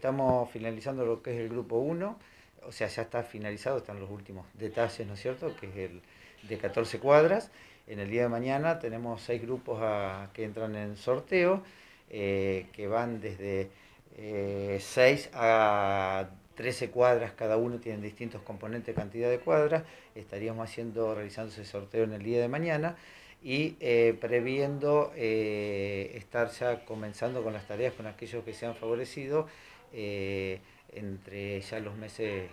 Estamos finalizando lo que es el grupo 1, o sea, ya está finalizado, están los últimos detalles, ¿no es cierto?, que es el de 14 cuadras. En el día de mañana tenemos seis grupos que entran en sorteo, eh, que van desde 6 eh, a 13 cuadras cada uno, tiene distintos componentes, cantidad de cuadras. Estaríamos haciendo, realizando ese sorteo en el día de mañana y eh, previendo eh, estar ya comenzando con las tareas con aquellos que se han favorecido eh, entre ya los meses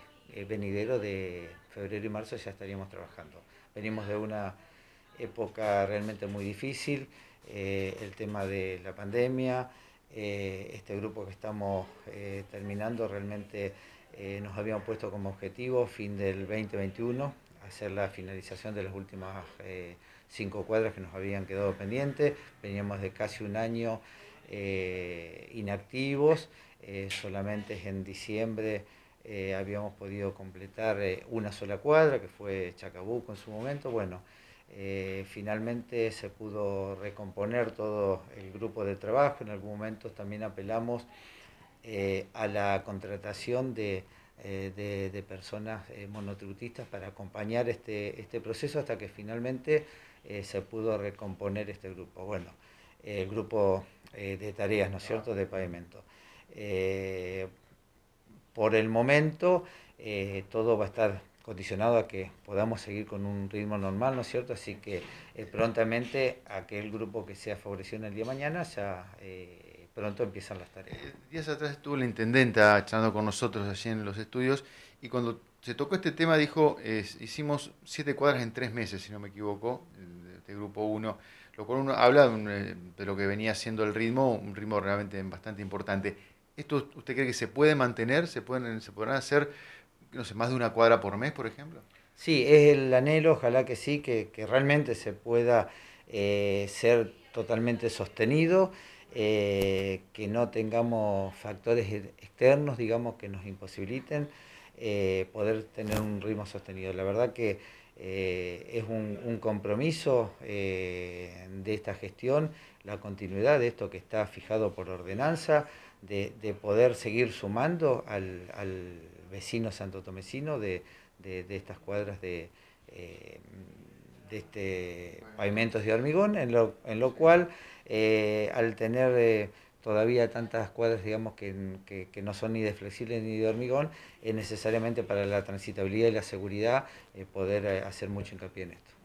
venideros de febrero y marzo ya estaríamos trabajando. Venimos de una época realmente muy difícil, el tema de la pandemia, este grupo que estamos terminando realmente nos habíamos puesto como objetivo fin del 2021 hacer la finalización de las últimas eh, cinco cuadras que nos habían quedado pendientes. Veníamos de casi un año eh, inactivos, eh, solamente en diciembre habíamos podido completar una sola cuadra, que fue Chacabuco en su momento. Bueno, finalmente se pudo recomponer todo el grupo de trabajo. En algún momento también apelamos a la contratación de eh, de, personas eh, para acompañar este, este proceso hasta que finalmente eh, se pudo recomponer este grupo. Bueno, el grupo eh, de tareas, ¿no es cierto?, de pavimento. por el momento, todo va a estar condicionado a que podamos seguir con un ritmo normal, ¿no es cierto? Así que prontamente aquel grupo que sea favorecido en el día de mañana ya pronto empiezan las tareas. Eh, días atrás estuvo la intendenta ah, charlando con nosotros allí en los estudios y cuando se tocó este tema dijo, hicimos siete cuadras en tres meses, si no me equivoco, de grupo uno lo cual uno habla eh, de lo que venía siendo el ritmo, un ritmo realmente bastante importante. ¿Esto usted cree que se puede mantener? ¿Se, pueden, se podrán hacer, no sé, más de una cuadra por mes, por ejemplo? Sí, es el anhelo, ojalá que sí, que, realmente se pueda eh, ser totalmente sostenido. Eh, que no tengamos factores e-, externos, digamos, que nos imposibiliten eh, poder tener un ritmo sostenido. La verdad que eh, es un, compromiso de esta gestión, la continuidad de esto que está fijado por ordenanza, de, poder seguir sumando al, vecino santo de, de, estas cuadras de de este pavimentos de hormigón, en lo, en lo cual eh, al tener eh, todavía tantas cuadras, digamos, que, no son ni de flexibles ni de hormigón, es necesariamente para la transitabilidad y la seguridad eh, poder hacer mucho hincapié en esto.